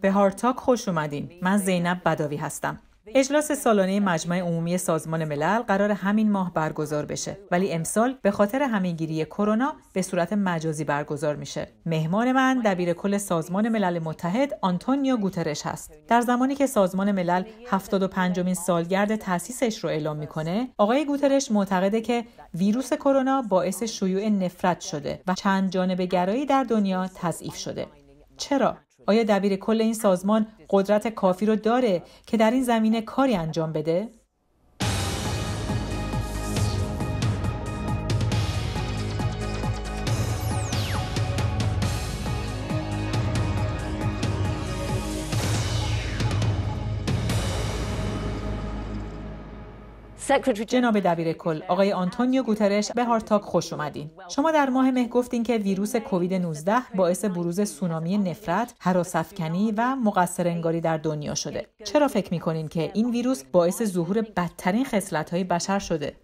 به هارتاک خوش اومدین. من زینب بداوی هستم. اجلاس سالانه مجمع عمومی سازمان ملل قرار همین ماه برگزار بشه ولی امسال به خاطر همینگیری کرونا به صورت مجازی برگزار میشه مهمان من دبیر کل سازمان ملل متحد آنتونیو گوترش هست در زمانی که سازمان ملل 75 مین سالگرد تاسیسش رو اعلام میکنه آقای گوترش معتقده که ویروس کرونا باعث شیوع نفرت شده و چند جانبه گرایی در دنیا تضعیف شده چرا آیا دبیر کل این سازمان قدرت کافی رو داره که در این زمینه کاری انجام بده؟ جناب دبیر کل آقای آنتونیو گوترش به هارتاک خوش اومدین شما در ماه مه گفتین که ویروس کووید 19 باعث بروز سونامی نفرت هراس افکنی و انگاری در دنیا شده چرا فکر میکنین که این ویروس باعث ظهور بدترین خصلت های بشر شده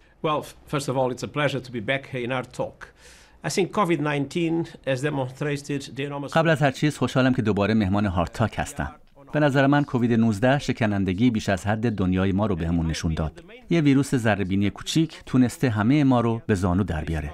قبل از هر چیز خوشحالم که دوباره مهمان هارتاک هستم. به نظر من کووید 19 شکنندگی بیش از حد دنیای ما رو بهمون نشون داد. یه ویروس ذره‌بینی کوچیک تونسته همه ما رو به زانو در بیاره.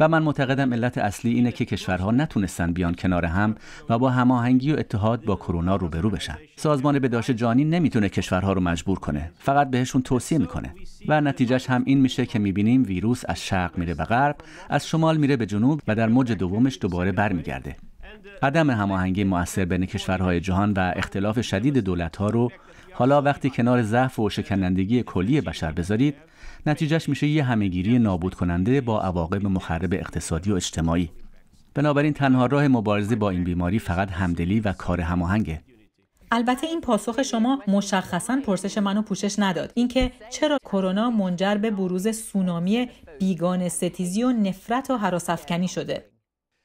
و من معتقدم علت اصلی اینه که کشورها نتونستن بیان کنار هم و با هماهنگی و اتحاد با کرونا روبرو بشن. سازمان بهداشت جانی نمیتونه کشورها رو مجبور کنه، فقط بهشون توصیه میکنه. و نتیجهش هم این میشه که میبینیم ویروس از شرق میره به غرب، از شمال میره به جنوب و در موج دومش دوباره برمیگرده. عدم هماهنگی مؤثر بین کشورهای جهان و اختلاف شدید ها رو حالا وقتی کنار ضعف و شکنندگی کلی بشر بذارید نتیجهش میشه یه همهگیری نابود کننده با عواقب مخرب اقتصادی و اجتماعی بنابراین تنها راه مبارزه با این بیماری فقط همدلی و کار هماهنگه البته این پاسخ شما مشخصا پرسش منو پوشش نداد اینکه چرا کرونا منجر به بروز سونامی بیگان ستیزی و نفرت و افکنی شده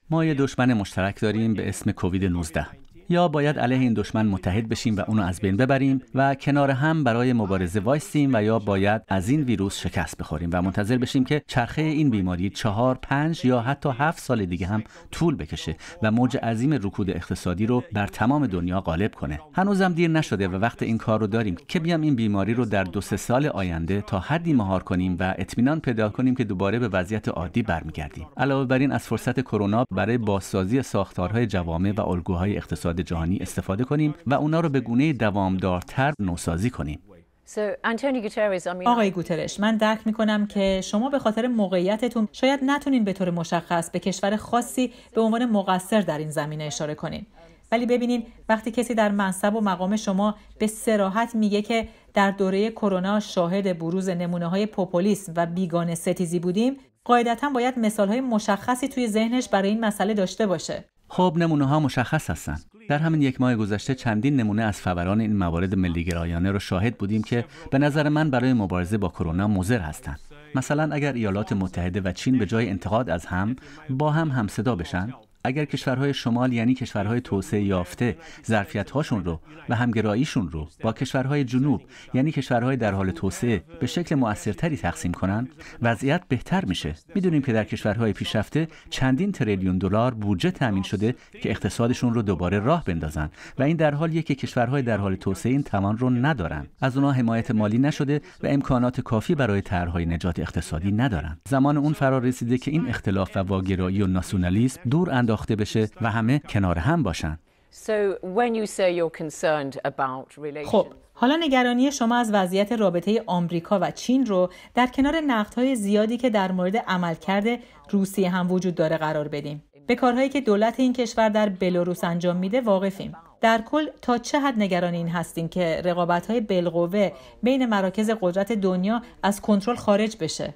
ما یه دشمن مشترک داریم به اسم کووید 19 یا باید علیه این دشمن متحد بشیم و اونو از بین ببریم و کنار هم برای مبارزه وایسیم و یا باید از این ویروس شکست بخوریم و منتظر بشیم که چرخه این بیماری چهار پنج یا حتی هفت سال دیگه هم طول بکشه و موج عظیم رکود اقتصادی رو بر تمام دنیا غالب کنه هنوزم دیر نشده و وقت این کار رو داریم که بیام این بیماری رو در دو سال آینده تا حدی مهار کنیم و اطمینان پیدا کنیم که دوباره به وضعیت عادی برمیگردیم علاوه بر این از فرصت کرونا برای بازسازی ساختارهای جوامع و الگوهای اقتصادی جهانی استفاده کنیم و اونا رو به گونه دوامدارتر نوسازی کنیم. آقای گوترش من درک می کنم که شما به خاطر موقعیتتون شاید نتونین به طور مشخص به کشور خاصی به عنوان مقصر در این زمینه اشاره کنین ولی ببینین وقتی کسی در منصب و مقام شما به سراحت میگه که در دوره کرونا شاهد بروز نمونه های پوپولیسم و بیگانه ستیزی بودیم قاعدتا باید مثال های مشخصی توی ذهنش برای این مسئله داشته باشه خب نمونه ها مشخص هستن در همین یک ماه گذشته چندین نمونه از فوران این موارد ملیگرایانه را شاهد بودیم که به نظر من برای مبارزه با کرونا مضر هستند مثلا اگر ایالات متحده و چین به جای انتقاد از هم با هم همصدا بشن اگر کشورهای شمال یعنی کشورهای توسعه یافته ظرفیت هاشون رو و همگراییشون رو با کشورهای جنوب یعنی کشورهای در حال توسعه به شکل موثرتری تقسیم کنند، وضعیت بهتر میشه میدونیم که در کشورهای پیشرفته چندین تریلیون دلار بودجه تامین شده که اقتصادشون رو دوباره راه بندازن و این در حالیه که کشورهای در حال توسعه این توان رو ندارن از اونها حمایت مالی نشده و امکانات کافی برای طرحهای نجات اقتصادی ندارن زمان اون فرا رسیده که این اختلاف و واگرایی و ناسیونالیسم دور اند بشه و همه کنار هم باشن خب حالا نگرانی شما از وضعیت رابطه آمریکا و چین رو در کنار نقدهای زیادی که در مورد عملکرد روسیه هم وجود داره قرار بدیم. به کارهایی که دولت این کشور در بلاروس انجام میده واقفیم. در کل تا چه حد نگران این هستیم که های بالقوه بین مراکز قدرت دنیا از کنترل خارج بشه؟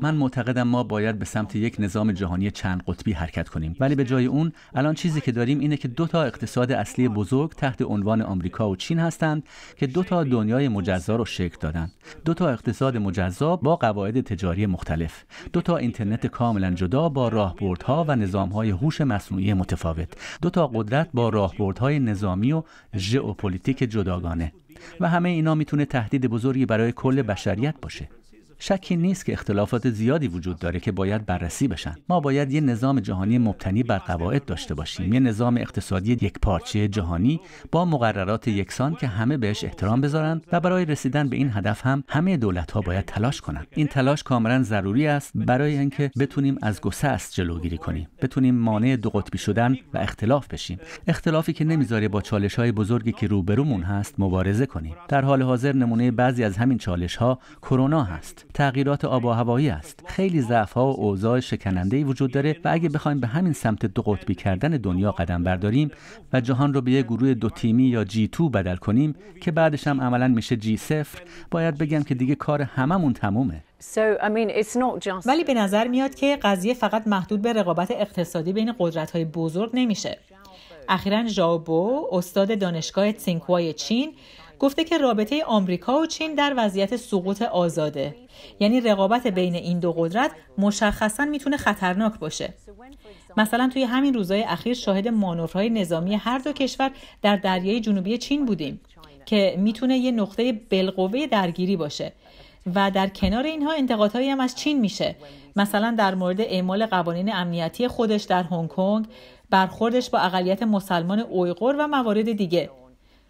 من معتقدم ما باید به سمت یک نظام جهانی چند قطبی حرکت کنیم ولی به جای اون الان چیزی که داریم اینه که دو تا اقتصاد اصلی بزرگ تحت عنوان آمریکا و چین هستند که دو تا دنیای مجزا رو شکل دادند دو تا اقتصاد مجزا با قواعد تجاری مختلف دو تا اینترنت کاملا جدا با راهبردها و نظامهای هوش مصنوعی متفاوت دو تا قدرت با راهبردهای نظامی و ژئوپلیتیک جداگانه و همه اینا میتونه تهدید بزرگی برای کل بشریت باشه شکی نیست که اختلافات زیادی وجود داره که باید بررسی بشن ما باید یه نظام جهانی مبتنی بر قواعد داشته باشیم یه نظام اقتصادی یک پارچه جهانی با مقررات یکسان که همه بهش احترام بذارند و برای رسیدن به این هدف هم همه دولت ها باید تلاش کنند این تلاش کاملا ضروری است برای اینکه بتونیم از گسست جلوگیری کنیم بتونیم مانع دو قطبی شدن و اختلاف بشیم اختلافی که نمیذاره با چالش های بزرگی که روبرومون هست مبارزه کنیم در حال حاضر نمونه بعضی از همین چالش ها کرونا هست تغییرات آب و هوایی است خیلی ضعف ها و اوضاع شکننده وجود داره و اگه بخوایم به همین سمت دو قطبی کردن دنیا قدم برداریم و جهان رو به یه گروه دو تیمی یا جی 2 بدل کنیم که بعدش هم عملا میشه جی صفر باید بگم که دیگه کار هممون تمومه ولی به نظر میاد که قضیه فقط محدود به رقابت اقتصادی بین قدرت های بزرگ نمیشه اخیرا ژاوبو استاد دانشگاه تسینکوای چین گفته که رابطه آمریکا و چین در وضعیت سقوط آزاده یعنی رقابت بین این دو قدرت مشخصا میتونه خطرناک باشه مثلا توی همین روزهای اخیر شاهد مانورهای نظامی هر دو کشور در دریای جنوبی چین بودیم که میتونه یه نقطه بلقوه درگیری باشه و در کنار اینها انتقادهایی هم از چین میشه مثلا در مورد اعمال قوانین امنیتی خودش در هنگ کنگ برخوردش با اقلیت مسلمان اویغور و موارد دیگه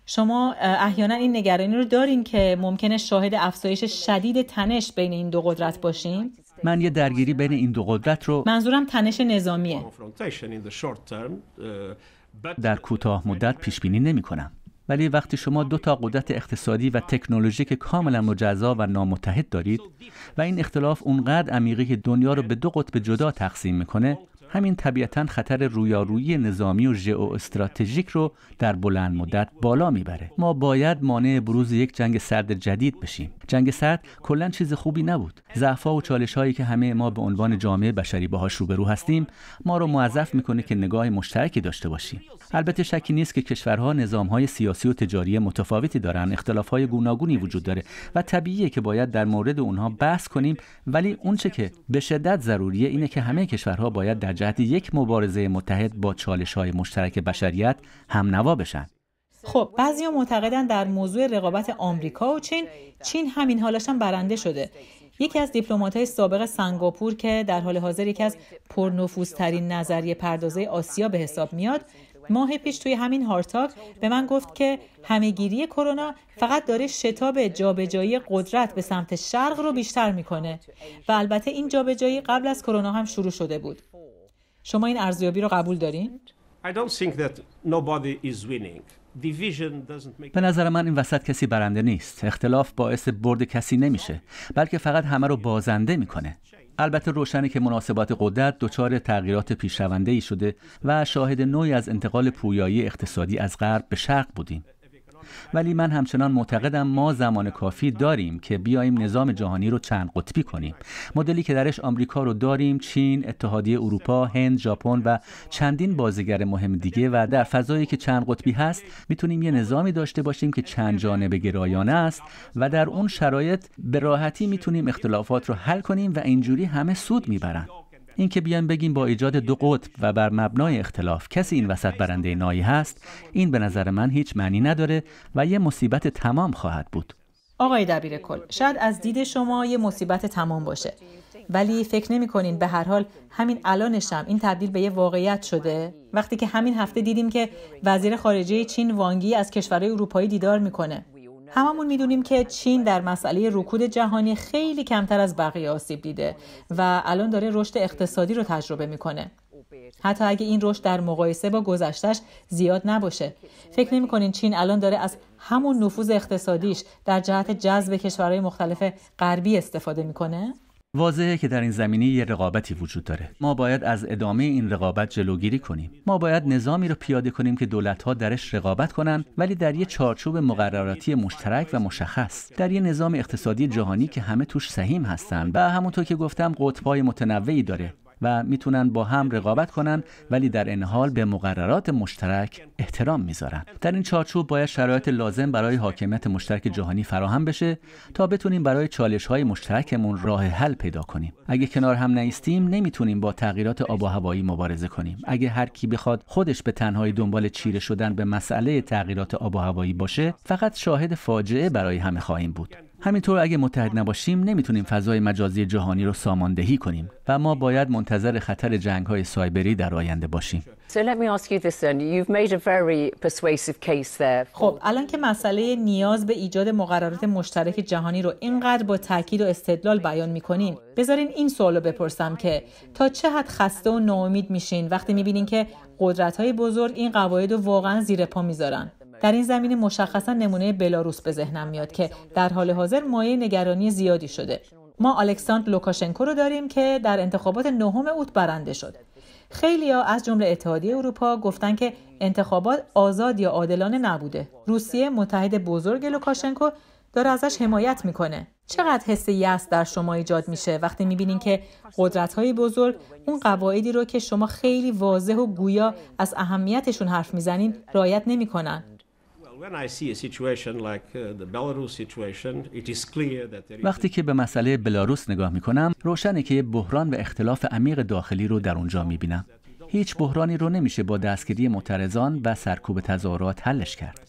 شما احیانا این نگرانی رو دارین که ممکنه شاهد افزایش شدید تنش بین این دو قدرت باشیم من یه درگیری بین این دو قدرت رو منظورم تنش نظامیه در کوتاه مدت پیش بینی نمی کنم ولی وقتی شما دو تا قدرت اقتصادی و تکنولوژیک کاملا مجزا و نامتحد دارید و این اختلاف اونقدر عمیقه که دنیا رو به دو قطب جدا تقسیم میکنه همین طبیعتا خطر رویارویی نظامی و استراتژیک رو در بلند مدت بالا میبره ما باید مانع بروز یک جنگ سرد جدید بشیم جنگ سرد کلا چیز خوبی نبود ضعف‌ها و چالش هایی که همه ما به عنوان جامعه بشری باهاش روبرو هستیم ما رو موظف میکنه که نگاه مشترکی داشته باشیم البته شکی نیست که کشورها نظامهای سیاسی و تجاری متفاوتی دارن اختلافهای گوناگونی وجود داره و طبیعیه که باید در مورد اونها بحث کنیم ولی اونچه که به شدت ضروریه اینه که همه کشورها باید در جهت یک مبارزه متحد با چالشهای مشترک بشریت هم نوا بشن خب بعضیا معتقدن در موضوع رقابت آمریکا و چین چین همین حالش هم برنده شده یکی از های سابق سنگاپور که در حال حاضر یکی از پرنفوذترین نظریه پردازه آسیا به حساب میاد ماه پیش توی همین هارتاک به من گفت که همهگیری کرونا فقط داره شتاب جابجایی قدرت به سمت شرق رو بیشتر میکنه و البته این جابجایی قبل از کرونا هم شروع شده بود شما این ارزیابی رو قبول دارین به نظر من این وسط کسی برنده نیست اختلاف باعث برد کسی نمیشه بلکه فقط همه رو بازنده میکنه البته روشنه که مناسبات قدرت دچار تغییرات پیشرونده ای شده و شاهد نوعی از انتقال پویایی اقتصادی از غرب به شرق بودیم ولی من همچنان معتقدم ما زمان کافی داریم که بیاییم نظام جهانی رو چند قطبی کنیم مدلی که درش آمریکا رو داریم چین اتحادیه اروپا هند ژاپن و چندین بازیگر مهم دیگه و در فضایی که چند قطبی هست میتونیم یه نظامی داشته باشیم که چند جانبه گرایانه است و در اون شرایط به راحتی میتونیم اختلافات رو حل کنیم و اینجوری همه سود میبرند اینکه بیان بگیم با ایجاد دو قطب و بر مبنای اختلاف کسی این وسط برنده نایی هست این به نظر من هیچ معنی نداره و یه مصیبت تمام خواهد بود آقای دبیر کل شاید از دید شما یه مصیبت تمام باشه ولی فکر نمی کنین به هر حال همین الانشم این تبدیل به یه واقعیت شده وقتی که همین هفته دیدیم که وزیر خارجه چین وانگی از کشورهای اروپایی دیدار میکنه هممون میدونیم که چین در مسئله رکود جهانی خیلی کمتر از بقیه آسیب دیده و الان داره رشد اقتصادی رو تجربه میکنه حتی اگه این رشد در مقایسه با گذشتش زیاد نباشه فکر نمیکنین چین الان داره از همون نفوذ اقتصادیش در جهت جذب کشورهای مختلف غربی استفاده میکنه واضحه که در این زمینه یه رقابتی وجود داره ما باید از ادامه این رقابت جلوگیری کنیم ما باید نظامی رو پیاده کنیم که دولت‌ها درش رقابت کنن ولی در یه چارچوب مقرراتی مشترک و مشخص در یه نظام اقتصادی جهانی که همه توش سهیم هستن و همونطور که گفتم قطبای متنوعی داره و میتونن با هم رقابت کنن ولی در این حال به مقررات مشترک احترام میذارن در این چارچوب باید شرایط لازم برای حاکمیت مشترک جهانی فراهم بشه تا بتونیم برای چالش های مشترکمون راه حل پیدا کنیم اگه کنار هم نیستیم نمیتونیم با تغییرات آب و هوایی مبارزه کنیم اگه هر کی بخواد خودش به تنهایی دنبال چیره شدن به مسئله تغییرات آب و هوایی باشه فقط شاهد فاجعه برای همه خواهیم بود همینطور اگه متحد نباشیم نمیتونیم فضای مجازی جهانی رو ساماندهی کنیم و ما باید منتظر خطر جنگ های سایبری در آینده باشیم. خب الان که مسئله نیاز به ایجاد مقررات مشترک جهانی رو اینقدر با تاکید و استدلال بیان میکنین بذارین این رو بپرسم که تا چه حد خسته و ناامید میشین وقتی میبینین که قدرت های بزرگ این قواعد رو واقعا زیر پا میذارن در این زمینه مشخصا نمونه بلاروس به ذهنم میاد که در حال حاضر مایه نگرانی زیادی شده ما الکساندر لوکاشنکو رو داریم که در انتخابات نهم اوت برنده شد ها از جمله اتحادیه اروپا گفتن که انتخابات آزاد یا عادلانه نبوده روسیه متحد بزرگ لوکاشنکو داره ازش حمایت میکنه چقدر حس یأس در شما ایجاد میشه وقتی میبینین که قدرت های بزرگ اون قواعدی رو که شما خیلی واضح و گویا از اهمیتشون حرف میزنین رایت نمیکنن وقتی که به مسئله بلاروس نگاه می کنم روشنه که بحران و اختلاف عمیق داخلی رو در اونجا می بینم هیچ بحرانی رو نمیشه با دستگیری معترضان و سرکوب تظاهرات حلش کرد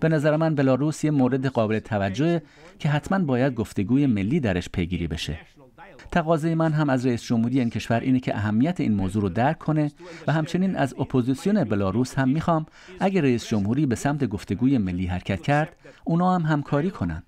به نظر من بلاروس یه مورد قابل توجه که حتما باید گفتگوی ملی درش پیگیری بشه تقاضای من هم از رئیس جمهوری این کشور اینه که اهمیت این موضوع رو درک کنه و همچنین از اپوزیسیون بلاروس هم میخوام اگر رئیس جمهوری به سمت گفتگوی ملی حرکت کرد اونا هم همکاری کنن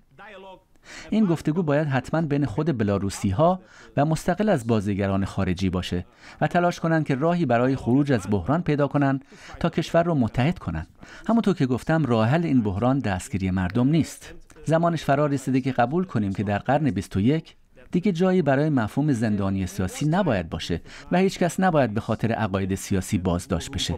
این گفتگو باید حتما بین خود بلاروسی ها و مستقل از بازیگران خارجی باشه و تلاش کنند که راهی برای خروج از بحران پیدا کنند تا کشور را متحد کنند همونطور که گفتم راه حل این بحران دستگیری مردم نیست زمانش فرا رسیده که قبول کنیم که در قرن 21 دیگه جایی برای مفهوم زندانی سیاسی نباید باشه و هیچ کس نباید به خاطر عقاید سیاسی بازداشت بشه.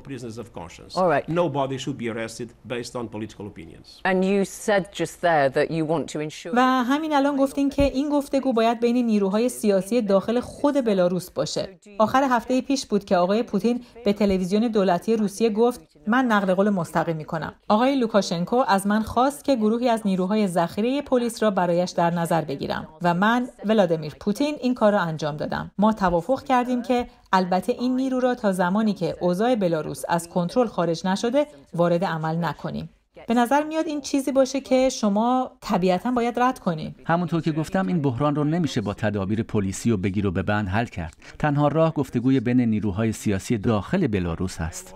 و همین الان گفتین که این گفتگو باید بین نیروهای سیاسی داخل خود بلاروس باشه. آخر هفته پیش بود که آقای پوتین به تلویزیون دولتی روسیه گفت من نقل قول مستقیم می آقای لوکاشنکو از من خواست که گروهی از نیروهای ذخیره پلیس را برایش در نظر بگیرم و من ولادیمیر پوتین این کار را انجام دادم ما توافق کردیم که البته این نیرو را تا زمانی که اوضاع بلاروس از کنترل خارج نشده وارد عمل نکنیم به نظر میاد این چیزی باشه که شما طبیعتا باید رد کنیم. همونطور که گفتم این بحران رو نمیشه با تدابیر پلیسی و بگیر و بند حل کرد تنها راه گفتگوی بین نیروهای سیاسی داخل بلاروس هست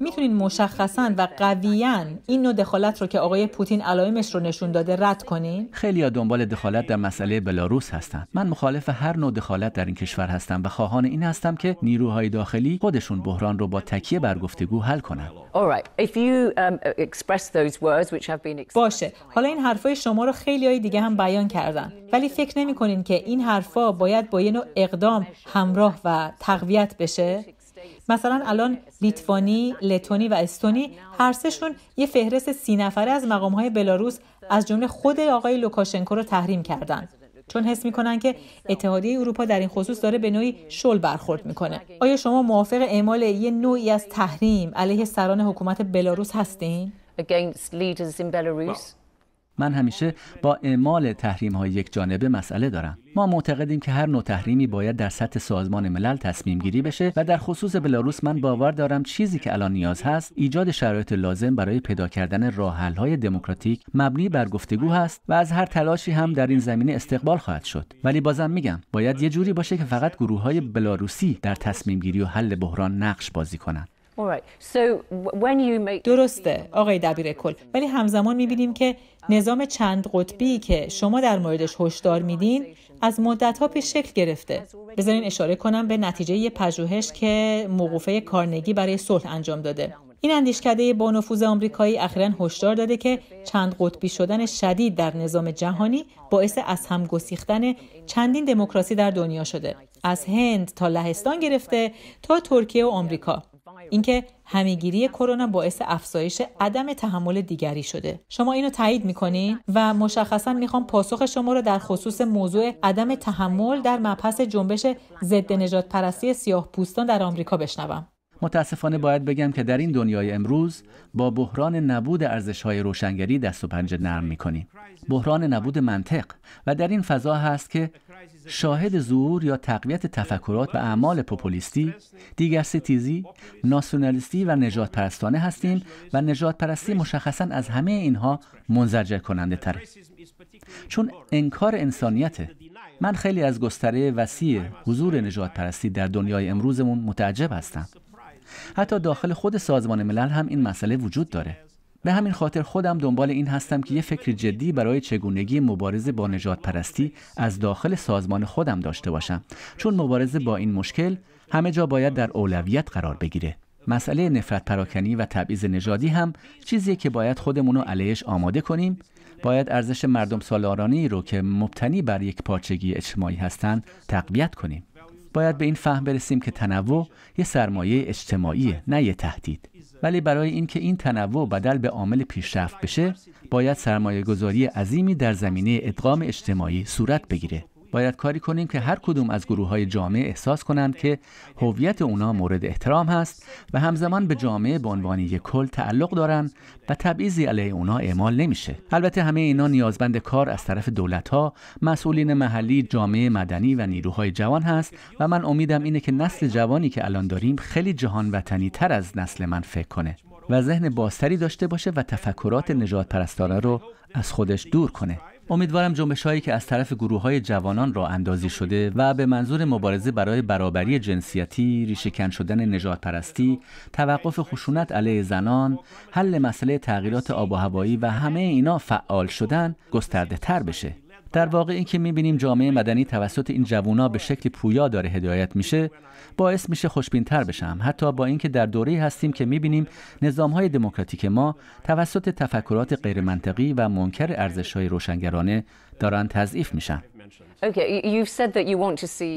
میتونین مشخصا و قویا این نوع دخالت رو که آقای پوتین علائمش رو نشون داده رد کنین؟ خیلی دنبال دخالت در مسئله بلاروس هستن من مخالف هر نوع دخالت در این کشور هستم و خواهان این هستم که نیروهای داخلی خودشون بحران رو با تکیه بر گفتگو حل کنن. باشه. حالا این حرفای شما رو خیلی های دیگه هم بیان کردن. ولی فکر نمی که این حرفا باید با یه نوع اقدام همراه و تقویت بشه؟ مثلا الان لیتوانی، لتونی و استونی هر سهشون یه فهرست سی نفره از مقامهای بلاروس از جمله خود آقای لوکاشنکو رو تحریم کردن چون حس میکنن که اتحادیه اروپا در این خصوص داره به نوعی شل برخورد میکنه آیا شما موافق اعمال یه نوعی از تحریم علیه سران حکومت بلاروس هستین؟ من همیشه با اعمال تحریم های یک جانبه مسئله دارم ما معتقدیم که هر نوع تحریمی باید در سطح سازمان ملل تصمیم گیری بشه و در خصوص بلاروس من باور دارم چیزی که الان نیاز هست ایجاد شرایط لازم برای پیدا کردن راه های دموکراتیک مبنی بر گفتگو هست و از هر تلاشی هم در این زمینه استقبال خواهد شد ولی بازم میگم باید یه جوری باشه که فقط گروه های بلاروسی در تصمیم گیری و حل بحران نقش بازی کنند درسته آقای دبیر کل ولی همزمان میبینیم که نظام چند قطبی که شما در موردش هشدار میدین از مدت پیش شکل گرفته بذارین اشاره کنم به نتیجه پژوهش که موقوفه کارنگی برای صلح انجام داده این اندیشکده با نفوذ آمریکایی اخیرا هشدار داده که چند قطبی شدن شدید در نظام جهانی باعث از هم گسیختن چندین دموکراسی در دنیا شده از هند تا لهستان گرفته تا ترکیه و آمریکا اینکه همهگیری کرونا باعث افزایش عدم تحمل دیگری شده شما اینو تایید میکنین و مشخصا میخوام پاسخ شما رو در خصوص موضوع عدم تحمل در مبحث جنبش ضد نجات پرستی سیاه پوستان در آمریکا بشنوم متاسفانه باید بگم که در این دنیای امروز با بحران نبود های روشنگری دست و پنجه نرم میکنیم. بحران نبود منطق و در این فضا هست که شاهد ظهور یا تقویت تفکرات و اعمال پوپولیستی، دیگر ستیزی، ناسیونالیستی و نجات پرستانه هستیم و نجات پرستی مشخصا از همه اینها منزجر کننده تره. چون انکار انسانیته. من خیلی از گستره وسیع حضور نجات پرستی در دنیای امروزمون متعجب هستم. حتی داخل خود سازمان ملل هم این مسئله وجود داره. به همین خاطر خودم دنبال این هستم که یه فکر جدی برای چگونگی مبارزه با نجات پرستی از داخل سازمان خودم داشته باشم چون مبارزه با این مشکل همه جا باید در اولویت قرار بگیره مسئله نفرت پراکنی و تبعیض نژادی هم چیزی که باید خودمون رو علیهش آماده کنیم باید ارزش مردم سالارانی رو که مبتنی بر یک پارچگی اجتماعی هستند تقویت کنیم باید به این فهم برسیم که تنوع یه سرمایه اجتماعی نه یه تهدید ولی برای اینکه این تنوع بدل به عامل پیشرفت بشه باید سرمایه گذاری عظیمی در زمینه ادغام اجتماعی صورت بگیره باید کاری کنیم که هر کدوم از گروه های جامعه احساس کنند که هویت اونا مورد احترام هست و همزمان به جامعه به عنوان یک کل تعلق دارند و تبعیضی علیه اونا اعمال نمیشه البته همه اینا نیازمند کار از طرف دولت ها مسئولین محلی جامعه مدنی و نیروهای جوان هست و من امیدم اینه که نسل جوانی که الان داریم خیلی جهان وطنی تر از نسل من فکر کنه و ذهن بازتری داشته باشه و تفکرات نجات پرستاره رو از خودش دور کنه امیدوارم جنبش هایی که از طرف گروه های جوانان را اندازی شده و به منظور مبارزه برای برابری جنسیتی، ریشهکن شدن نجات پرستی، توقف خشونت علیه زنان، حل مسئله تغییرات آب و هوایی و همه اینا فعال شدن گسترده تر بشه. در واقع اینکه که میبینیم جامعه مدنی توسط این جوونا به شکل پویا داره هدایت میشه باعث میشه تر بشم حتی با اینکه در دوره هستیم که میبینیم های دموکراتیک ما توسط تفکرات غیرمنطقی و منکر های روشنگرانه دارن تضعیف میشن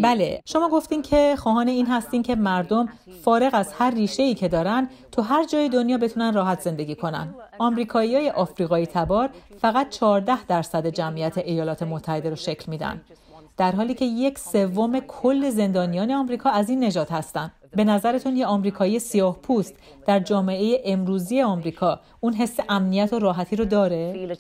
بله شما گفتین که خواهان این هستین که مردم فارغ از هر ریشه ای که دارن تو هر جای دنیا بتونن راحت زندگی کنن آمریکایی های آفریقایی تبار فقط 14 درصد جمعیت ایالات متحده رو شکل میدن در حالی که یک سوم کل زندانیان آمریکا از این نژاد هستند به نظرتون یه آمریکایی سیاه پوست در جامعه امروزی آمریکا اون حس امنیت و راحتی رو داره؟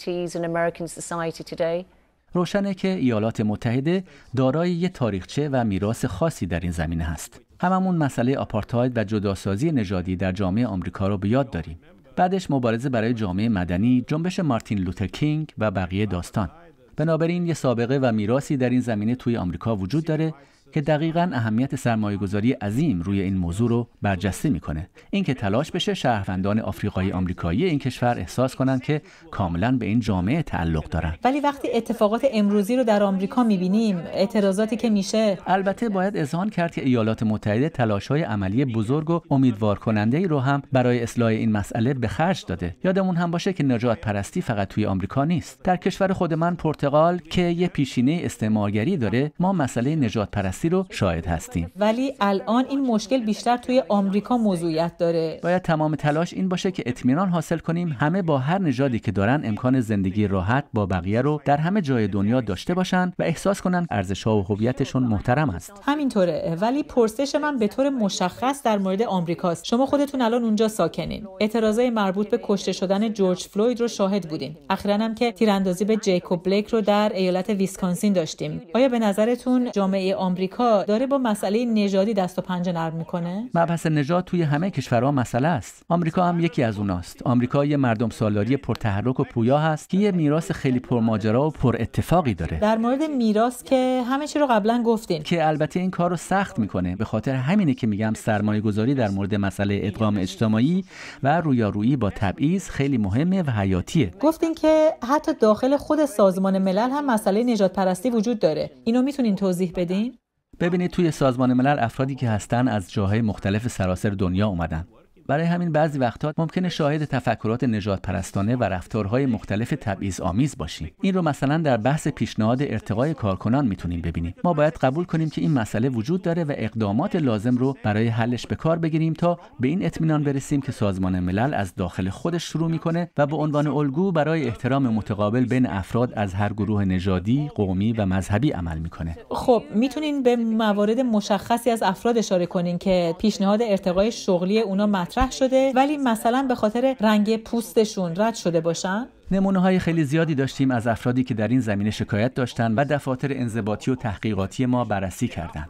روشنه که ایالات متحده دارای یه تاریخچه و میراث خاصی در این زمینه هست. هممون مسئله آپارتاید و جداسازی نژادی در جامعه آمریکا رو به یاد داریم. بعدش مبارزه برای جامعه مدنی، جنبش مارتین لوتر کینگ و بقیه داستان. بنابراین یه سابقه و میراثی در این زمینه توی آمریکا وجود داره که دقیقا اهمیت سرمایه گذاری عظیم روی این موضوع رو برجسته میکنه اینکه تلاش بشه شهروندان آفریقایی آمریکایی این کشور احساس کنند که کاملا به این جامعه تعلق دارن ولی وقتی اتفاقات امروزی رو در آمریکا بینیم اعتراضاتی که میشه البته باید اذعان کرد که ایالات متحده های عملی بزرگ و امیدوار کننده ای رو هم برای اصلاح این مسئله به خرج داده یادمون هم باشه که نجات پرستی فقط توی آمریکا نیست در کشور خود من پرتغال که یه پیشینه استعمارگری داره ما مسئله نجات شخصی رو شاهد هستیم ولی الان این مشکل بیشتر توی آمریکا موضوعیت داره باید تمام تلاش این باشه که اطمینان حاصل کنیم همه با هر نژادی که دارن امکان زندگی راحت با بقیه رو در همه جای دنیا داشته باشن و احساس کنن ارزش ها و هویتشون محترم است همینطوره ولی پرسش من به طور مشخص در مورد آمریکاست شما خودتون الان اونجا ساکنین اعتراضای مربوط به کشته شدن جورج فلوید رو شاهد بودین اخیرا هم که تیراندازی به جیکوب بلیک رو در ایالت ویسکانسین داشتیم آیا به نظرتون جامعه آمریکا آمریکا داره با مسئله نژادی دست و پنجه نرم میکنه مبحث نژاد توی همه کشورها مسئله است آمریکا هم یکی از اوناست آمریکا یه مردم سالاری پرتحرک و پویا هست که یه میراث خیلی پرماجرا و پر اتفاقی داره در مورد میراث که همه چی رو قبلا گفتین که البته این کار رو سخت میکنه به خاطر همینه که میگم سرمایه گذاری در مورد مسئله ادغام اجتماعی و رویارویی با تبعیض خیلی مهمه و حیاتیه گفتین که حتی داخل خود سازمان ملل هم مسئله نژادپرستی وجود داره اینو میتونین توضیح بدین ببینید توی سازمان ملل افرادی که هستن از جاهای مختلف سراسر دنیا اومدن برای همین بعضی وقتها ممکنه شاهد تفکرات نجات پرستانه و رفتارهای مختلف تبعیض آمیز باشیم این رو مثلا در بحث پیشنهاد ارتقای کارکنان میتونیم ببینیم ما باید قبول کنیم که این مسئله وجود داره و اقدامات لازم رو برای حلش به کار بگیریم تا به این اطمینان برسیم که سازمان ملل از داخل خودش شروع میکنه و به عنوان الگو برای احترام متقابل بین افراد از هر گروه نژادی، قومی و مذهبی عمل میکنه. خب میتونین به موارد مشخصی از افراد اشاره کنین که پیشنهاد ارتقای شغلی اونا مطرح شده ولی مثلا به خاطر رنگ پوستشون رد شده باشن نمونه های خیلی زیادی داشتیم از افرادی که در این زمینه شکایت داشتند و دفاتر انضباطی و تحقیقاتی ما بررسی کردند.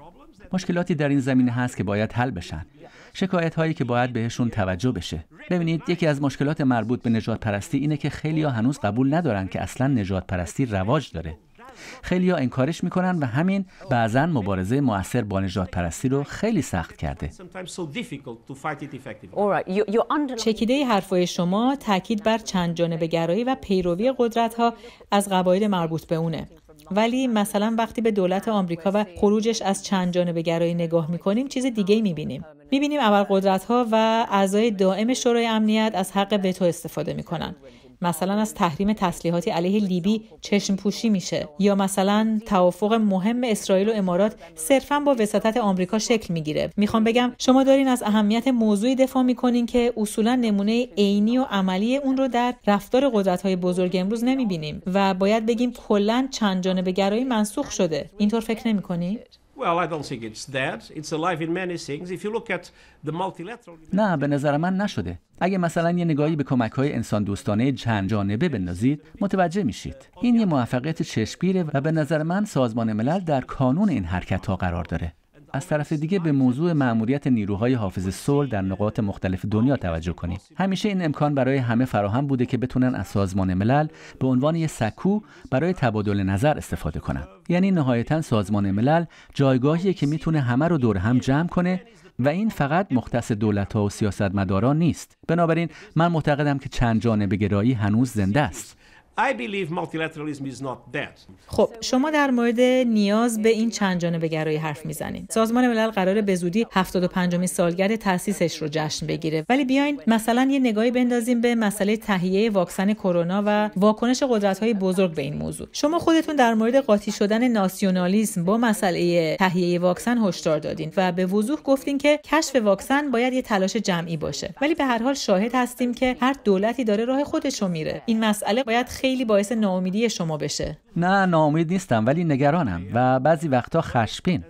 مشکلاتی در این زمینه هست که باید حل بشن شکایت هایی که باید بهشون توجه بشه ببینید یکی از مشکلات مربوط به نجات پرستی اینه که خیلی ها هنوز قبول ندارن که اصلا نجات پرستی رواج داره خیلی ها انکارش میکنن و همین بعضا مبارزه موثر با نجات پرستی رو خیلی سخت کرده چکیده حرفای شما تاکید بر چند جانبه گرایی و پیروی قدرت ها از قبایل مربوط به اونه ولی مثلا وقتی به دولت آمریکا و خروجش از چند جانبه گرایی نگاه میکنیم چیز دیگه میبینیم میبینیم قدرت ها و اعضای دائم شورای امنیت از حق وتو استفاده میکنن مثلا از تحریم تسلیحاتی علیه لیبی چشم پوشی میشه یا مثلا توافق مهم اسرائیل و امارات صرفا با وساطت آمریکا شکل میگیره میخوام بگم شما دارین از اهمیت موضوعی دفاع میکنین که اصولا نمونه عینی و عملی اون رو در رفتار قدرت های بزرگ امروز نمیبینیم و باید بگیم کلا چند جانبه گرایی منسوخ شده اینطور فکر نمیکنید نه به نظر من نشده. اگه مثلا یه نگاهی به کمک های انسان دوستانه چند جانبه بندازید متوجه میشید. این یه موفقیت چشمگیره و به نظر من سازمان ملل در کانون این حرکت ها قرار داره. از طرف دیگه به موضوع مأموریت نیروهای حافظ صلح در نقاط مختلف دنیا توجه کنیم همیشه این امکان برای همه فراهم بوده که بتونن از سازمان ملل به عنوان یک سکو برای تبادل نظر استفاده کنن یعنی نهایتا سازمان ملل جایگاهیه که میتونه همه رو دور هم جمع کنه و این فقط مختص دولت ها و سیاستمداران نیست بنابراین من معتقدم که چند جانبه گرایی هنوز زنده است خب شما در مورد نیاز به این چند جانبه گرایی حرف میزنید. سازمان ملل قرار به زودی 75 سالگرد تاسیسش رو جشن بگیره. ولی بیاین مثلا یه نگاهی بندازیم به مسئله تهیه واکسن کرونا و واکنش قدرت‌های بزرگ به این موضوع. شما خودتون در مورد قاطی شدن ناسیونالیسم با مسئله تهیه واکسن هشدار دادین و به وضوح گفتین که کشف واکسن باید یه تلاش جمعی باشه. ولی به هر حال شاهد هستیم که هر دولتی داره راه خودش رو میره. این مسئله باید خیلی خیلی باعث ناامیدی شما بشه نه ناامید نیستم ولی نگرانم و بعضی وقتا خشمگین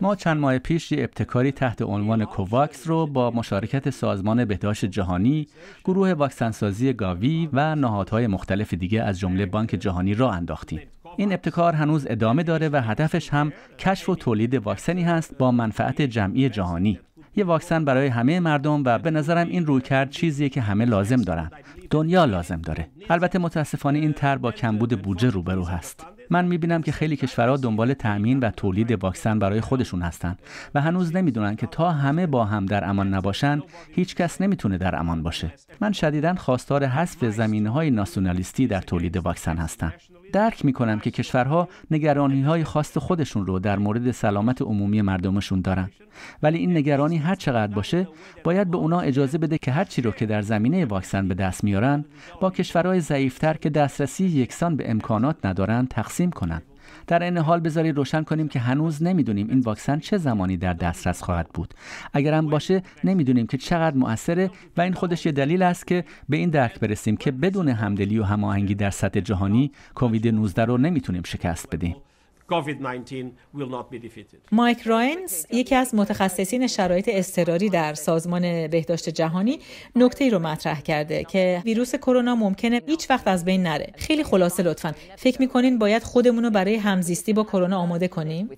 ما چند ماه پیش یه ابتکاری تحت عنوان کوواکس رو با مشارکت سازمان بهداشت جهانی، گروه واکسنسازی گاوی و نهادهای مختلف دیگه از جمله بانک جهانی را انداختیم. این ابتکار هنوز ادامه داره و هدفش هم کشف و تولید واکسنی هست با منفعت جمعی جهانی. یه واکسن برای همه مردم و به نظرم این رویکرد چیزیه که همه لازم دارن دنیا لازم داره البته متاسفانه این تر با کمبود بودجه روبرو هست من میبینم که خیلی کشورها دنبال تأمین و تولید واکسن برای خودشون هستن و هنوز نمیدونن که تا همه با هم در امان نباشن هیچ کس نمیتونه در امان باشه من شدیدا خواستار حذف زمینه های ناسیونالیستی در تولید واکسن هستم درک می کنم که کشورها نگرانی های خاص خودشون رو در مورد سلامت عمومی مردمشون دارن ولی این نگرانی هر چقدر باشه باید به اونا اجازه بده که هر چی رو که در زمینه واکسن به دست میارن با کشورهای ضعیفتر که دسترسی یکسان به امکانات ندارن تقسیم کنند. در این حال بذارید روشن کنیم که هنوز نمیدونیم این واکسن چه زمانی در دسترس خواهد بود اگر هم باشه نمیدونیم که چقدر مؤثره و این خودش یه دلیل است که به این درک برسیم که بدون همدلی و هماهنگی در سطح جهانی کووید 19 رو نمیتونیم شکست بدیم مایک راینز یکی از متخصصین شرایط اضطراری در سازمان بهداشت جهانی نکته ای رو مطرح کرده که ویروس کرونا ممکنه هیچ وقت از بین نره. خیلی خلاصه لطفا. فکر میکنین باید خودمون رو برای همزیستی با کرونا آماده کنیم؟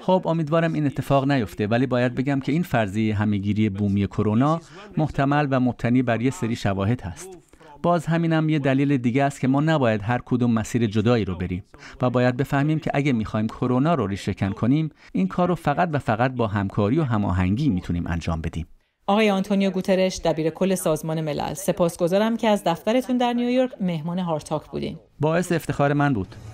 خب امیدوارم این اتفاق نیفته ولی باید بگم که این فرضیه همگیری بومی کرونا محتمل و مبتنی بر یه سری شواهد هست. باز همینم یه دلیل دیگه است که ما نباید هر کدوم مسیر جدایی رو بریم و باید بفهمیم که اگه میخوایم کرونا رو کن کنیم این کار رو فقط و فقط با همکاری و هماهنگی میتونیم انجام بدیم آقای آنتونیو گوترش دبیر کل سازمان ملل سپاسگزارم که از دفترتون در نیویورک مهمان هارتاک بودین باعث افتخار من بود